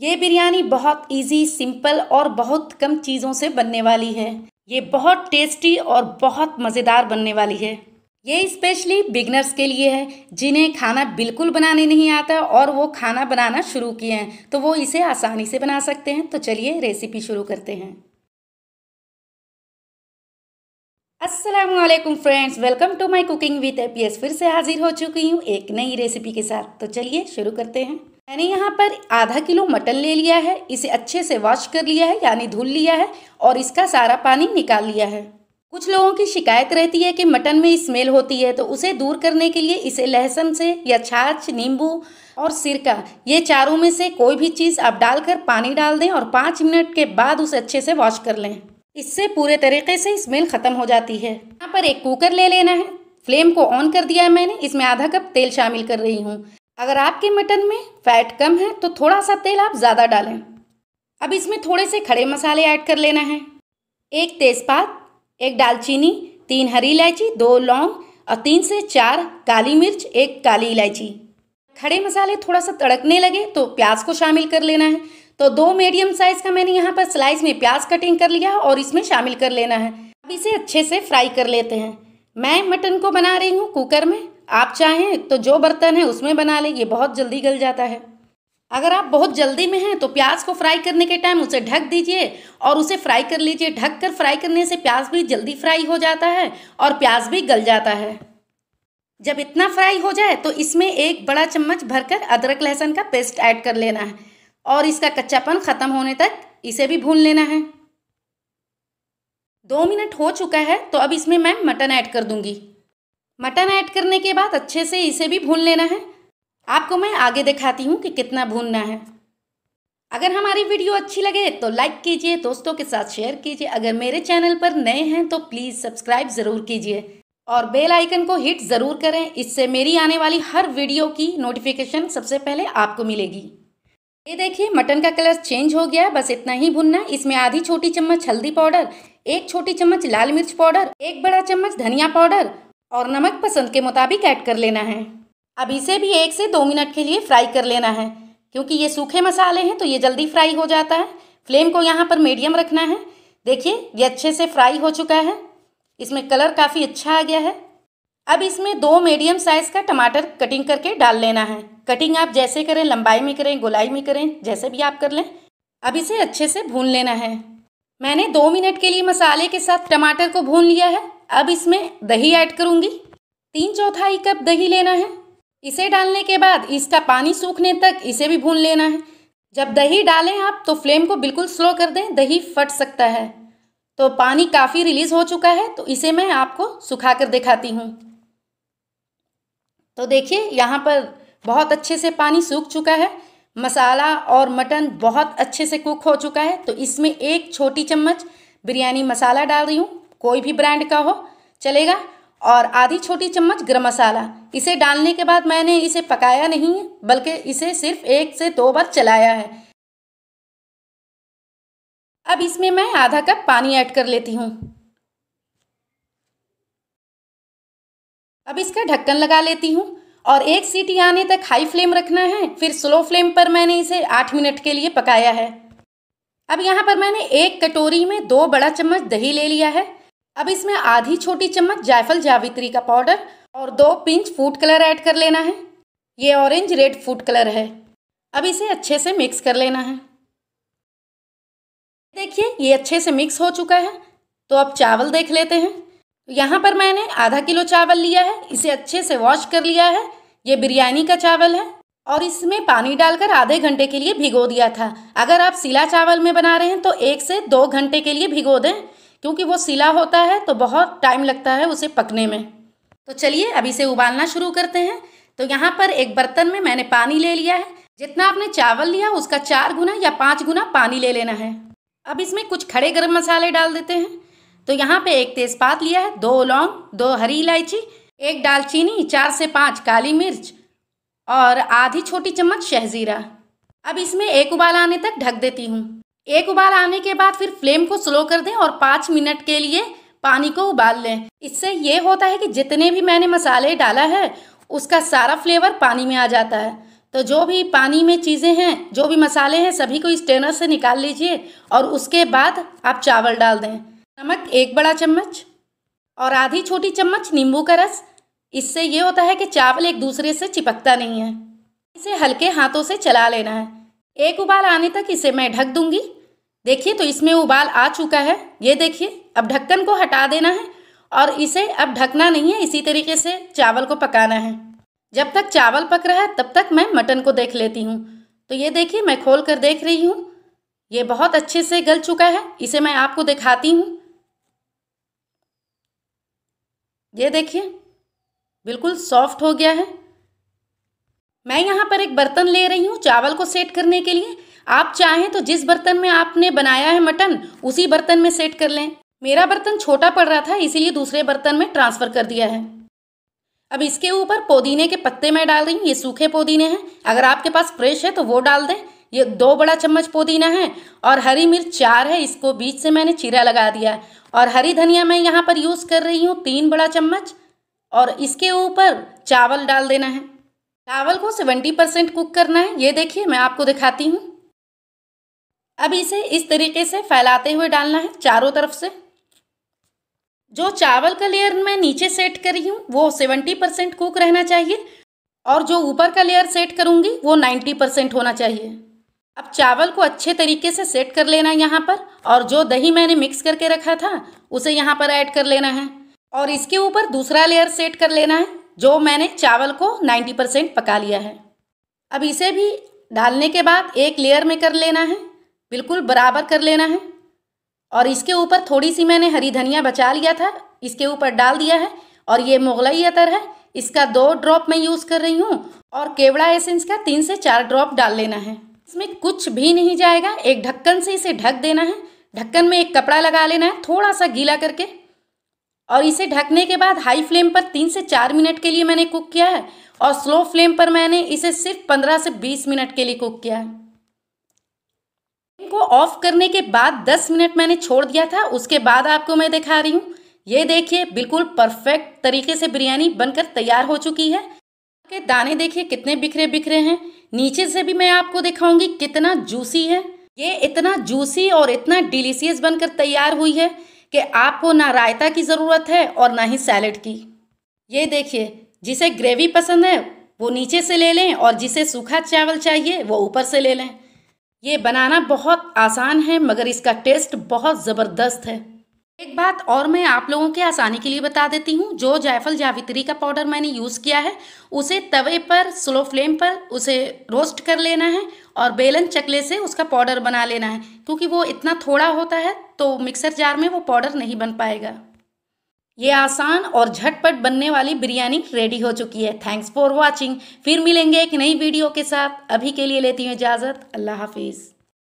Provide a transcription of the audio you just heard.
ये बिरयानी बहुत easy, simple और बहुत कम चीज़ों से बनने वाली है ये बहुत टेस्टी और बहुत मज़ेदार बनने वाली है ये स्पेशली बिगनर्स के लिए है जिन्हें खाना बिल्कुल बनाने नहीं आता और वो खाना बनाना शुरू किए हैं तो वो इसे आसानी से बना सकते हैं तो चलिए रेसिपी शुरू करते हैं Aslam friends welcome to my cooking with APS फिर से हाजिर हो चुकी हूँ एक नई रेसिपी के साथ तो चलिए शुरू करते हैं मैंने यहाँ पर आधा किलो मटन ले लिया है इसे अच्छे से वॉश कर लिया है यानी धुल लिया है और इसका सारा पानी निकाल लिया है कुछ लोगों की शिकायत रहती है कि मटन में स्मेल होती है तो उसे दूर करने के लिए इसे लहसुन से या छाछ नींबू और सिरका ये चारों में से कोई भी चीज़ आप डालकर पानी डाल दें और पाँच मिनट के बाद उसे अच्छे से वॉश कर लें इससे पूरे तरीके से स्मेल ख़त्म हो जाती है यहाँ पर एक कुकर ले लेना है फ्लेम को ऑन कर दिया है मैंने इसमें आधा कप तेल शामिल कर रही हूँ अगर आपके मटन में फैट कम है तो थोड़ा सा तेल आप ज़्यादा डालें अब इसमें थोड़े से खड़े मसाले ऐड कर लेना है एक तेज़पात एक दालचीनी तीन हरी इलायची दो लौंग और तीन से चार काली मिर्च एक काली इलायची खड़े मसाले थोड़ा सा तड़कने लगे तो प्याज को शामिल कर लेना है तो दो मीडियम साइज़ का मैंने यहाँ पर स्लाइस में प्याज कटिंग कर लिया और इसमें शामिल कर लेना है अब इसे अच्छे से फ्राई कर लेते हैं मैं मटन को बना रही हूँ कुकर में आप चाहें तो जो बर्तन है उसमें बना लें ये बहुत जल्दी गल जाता है अगर आप बहुत जल्दी में हैं तो प्याज को फ्राई करने के टाइम उसे ढक दीजिए और उसे फ्राई कर लीजिए ढक कर फ्राई करने से प्याज भी जल्दी फ्राई हो जाता है और प्याज भी गल जाता है जब इतना फ्राई हो जाए तो इसमें एक बड़ा चम्मच भरकर अदरक लहसुन का पेस्ट ऐड कर लेना है और इसका कच्चापन ख़त्म होने तक इसे भी भून लेना है दो मिनट हो चुका है तो अब इसमें मैं मटन ऐड कर दूंगी मटन ऐड करने के बाद अच्छे से इसे भी भून लेना है आपको मैं आगे दिखाती हूँ कि कितना भूनना है अगर हमारी वीडियो अच्छी लगे तो लाइक कीजिए दोस्तों के साथ शेयर कीजिए अगर मेरे चैनल पर नए हैं तो प्लीज़ सब्सक्राइब ज़रूर कीजिए और बेल आइकन को हिट ज़रूर करें इससे मेरी आने वाली हर वीडियो की नोटिफिकेशन सबसे पहले आपको मिलेगी ये देखिए मटन का कलर चेंज हो गया है बस इतना ही भुनना इसमें आधी छोटी चम्मच हल्दी पाउडर एक छोटी चम्मच लाल मिर्च पाउडर एक बड़ा चम्मच धनिया पाउडर और नमक पसंद के मुताबिक ऐड कर लेना है अब इसे भी एक से दो मिनट के लिए फ्राई कर लेना है क्योंकि ये सूखे मसाले हैं तो ये जल्दी फ्राई हो जाता है फ्लेम को यहाँ पर मीडियम रखना है देखिए ये अच्छे से फ्राई हो चुका है इसमें कलर काफ़ी अच्छा आ गया है अब इसमें दो मीडियम साइज़ का टमाटर कटिंग करके डाल लेना है कटिंग आप जैसे करें लंबाई में करें गोलाई में करें जैसे भी आप कर लें अब इसे अच्छे से भून लेना है मैंने दो मिनट के लिए मसाले के साथ टमाटर को भून लिया है अब इसमें दही ऐड करूँगी तीन चौथाई कप दही लेना है इसे डालने के बाद इसका पानी सूखने तक इसे भी भून लेना है जब दही डालें आप तो फ्लेम को बिल्कुल स्लो कर दें दही फट सकता है तो पानी काफ़ी रिलीज़ हो चुका है तो इसे मैं आपको सुखा कर दिखाती हूँ तो देखिए यहाँ पर बहुत अच्छे से पानी सूख चुका है मसाला और मटन बहुत अच्छे से कुक हो चुका है तो इसमें एक छोटी चम्मच बिरयानी मसाला डाल रही हूँ कोई भी ब्रांड का हो चलेगा और आधी छोटी चम्मच गर्म मसाला इसे डालने के बाद मैंने इसे पकाया नहीं है बल्कि इसे सिर्फ एक से दो बार चलाया है अब इसमें मैं आधा कप पानी ऐड कर लेती हूँ अब इसका ढक्कन लगा लेती हूँ और एक सीटी आने तक हाई फ्लेम रखना है फिर स्लो फ्लेम पर मैंने इसे आठ मिनट के लिए पकाया है अब यहाँ पर मैंने एक कटोरी में दो बड़ा चम्मच दही ले लिया है अब इसमें आधी छोटी चम्मच जायफल जावित्री का पाउडर और दो पिंच फूड कलर ऐड कर लेना है ये ऑरेंज रेड फूड कलर है अब इसे अच्छे से मिक्स कर लेना है देखिए ये अच्छे से मिक्स हो चुका है तो अब चावल देख लेते हैं यहाँ पर मैंने आधा किलो चावल लिया है इसे अच्छे से वॉश कर लिया है ये बिरयानी का चावल है और इसमें पानी डालकर आधे घंटे के लिए भिगो दिया था अगर आप सिला चावल में बना रहे हैं तो एक से दो घंटे के लिए भिगो दें क्योंकि वो सिला होता है तो बहुत टाइम लगता है उसे पकने में तो चलिए अभी से उबालना शुरू करते हैं तो यहाँ पर एक बर्तन में मैंने पानी ले लिया है जितना आपने चावल लिया उसका चार गुना या पाँच गुना पानी ले लेना है अब इसमें कुछ खड़े गर्म मसाले डाल देते हैं तो यहाँ पे एक तेज़पात लिया है दो लौंग दो हरी इलायची एक दालचीनी चार से पाँच काली मिर्च और आधी छोटी चम्मच शहजीरा अब इसमें एक उबाल आने तक ढक देती हूँ एक उबाल आने के बाद फिर फ्लेम को स्लो कर दें और पाँच मिनट के लिए पानी को उबाल लें इससे ये होता है कि जितने भी मैंने मसाले डाला है उसका सारा फ्लेवर पानी में आ जाता है तो जो भी पानी में चीज़ें हैं जो भी मसाले हैं सभी को स्टेनर से निकाल लीजिए और उसके बाद आप चावल डाल दें नमक एक बड़ा चम्मच और आधी छोटी चम्मच नींबू का रस इससे ये होता है कि चावल एक दूसरे से चिपकता नहीं है इसे हल्के हाथों से चला लेना है एक उबाल आने तक इसे मैं ढक दूंगी देखिए तो इसमें उबाल आ चुका है ये देखिए अब ढक्कन को हटा देना है और इसे अब ढकना नहीं है इसी तरीके से चावल को पकाना है जब तक चावल पक रहा है तब तक मैं मटन को देख लेती हूँ तो ये देखिए मैं खोल कर देख रही हूँ ये बहुत अच्छे से गल चुका है इसे मैं आपको दिखाती हूँ ये देखिए बिल्कुल सॉफ्ट हो गया है मैं यहाँ पर एक बर्तन ले रही हूँ चावल को सेट करने के लिए आप चाहें तो जिस बर्तन में आपने बनाया है मटन उसी बर्तन में सेट कर लें मेरा बर्तन छोटा पड़ रहा था इसीलिए दूसरे बर्तन में ट्रांसफ़र कर दिया है अब इसके ऊपर पुदीने के पत्ते मैं डाल रही हूँ ये सूखे पुदीने हैं अगर आपके पास फ्रेश है तो वो डाल दें ये दो बड़ा चम्मच पुदीना है और हरी मिर्च चार है इसको बीच से मैंने चीरा लगा दिया है और हरी धनिया मैं यहाँ पर यूज़ कर रही हूँ तीन बड़ा चम्मच और इसके ऊपर चावल डाल देना है चावल को सेवेंटी परसेंट कुक करना है ये देखिए मैं आपको दिखाती हूँ अब इसे इस तरीके से फैलाते हुए डालना है चारों तरफ से जो चावल का लेयर मैं नीचे सेट कर रही हूँ वो सेवेंटी परसेंट कुक रहना चाहिए और जो ऊपर का लेयर सेट करूँगी वो नाइन्टी परसेंट होना चाहिए अब चावल को अच्छे तरीके से सेट कर लेना है यहाँ पर और जो दही मैंने मिक्स करके रखा था उसे यहाँ पर ऐड कर लेना है और इसके ऊपर दूसरा लेयर सेट कर लेना है जो मैंने चावल को नाइन्टी परसेंट पका लिया है अब इसे भी डालने के बाद एक लेयर में कर लेना है बिल्कुल बराबर कर लेना है और इसके ऊपर थोड़ी सी मैंने हरी धनिया बचा लिया था इसके ऊपर डाल दिया है और ये मुगलई अतर है इसका दो ड्रॉप मैं यूज़ कर रही हूँ और केवड़ा एसेंस का तीन से चार ड्रॉप डाल लेना है इसमें कुछ भी नहीं जाएगा एक ढक्कन से इसे ढक देना है ढक्कन में एक कपड़ा लगा लेना है थोड़ा सा गीला करके और इसे ढकने के बाद हाई फ्लेम पर तीन से चार मिनट के लिए मैंने कुक किया है और स्लो फ्लेम पर मैंने इसे सिर्फ पंद्रह से बीस मिनट के लिए कुक किया है को ऑफ करने के बाद 10 मिनट मैंने छोड़ दिया था उसके बाद आपको मैं दिखा रही हूँ ये देखिए बिल्कुल परफेक्ट तरीके से बिरयानी बनकर तैयार हो चुकी है के दाने देखिए कितने बिखरे बिखरे हैं नीचे से भी मैं आपको दिखाऊंगी कितना जूसी है ये इतना जूसी और इतना डिलीशियस बनकर तैयार हुई है कि आपको ना रायता की ज़रूरत है और ना ही सैलड की ये देखिए जिसे ग्रेवी पसंद है वो नीचे से ले लें और जिसे सूखा चावल चाहिए वो ऊपर से ले लें ये बनाना बहुत आसान है मगर इसका टेस्ट बहुत ज़बरदस्त है एक बात और मैं आप लोगों के आसानी के लिए बता देती हूँ जो जायफल जावित्री का पाउडर मैंने यूज़ किया है उसे तवे पर स्लो फ्लेम पर उसे रोस्ट कर लेना है और बेलन चकले से उसका पाउडर बना लेना है क्योंकि वो इतना थोड़ा होता है तो मिक्सर जार में वो पाउडर नहीं बन पाएगा ये आसान और झटपट बनने वाली बिरयानी रेडी हो चुकी है थैंक्स फॉर वॉचिंग फिर मिलेंगे एक नई वीडियो के साथ अभी के लिए लेती हूँ इजाज़त अल्लाह हाफिज़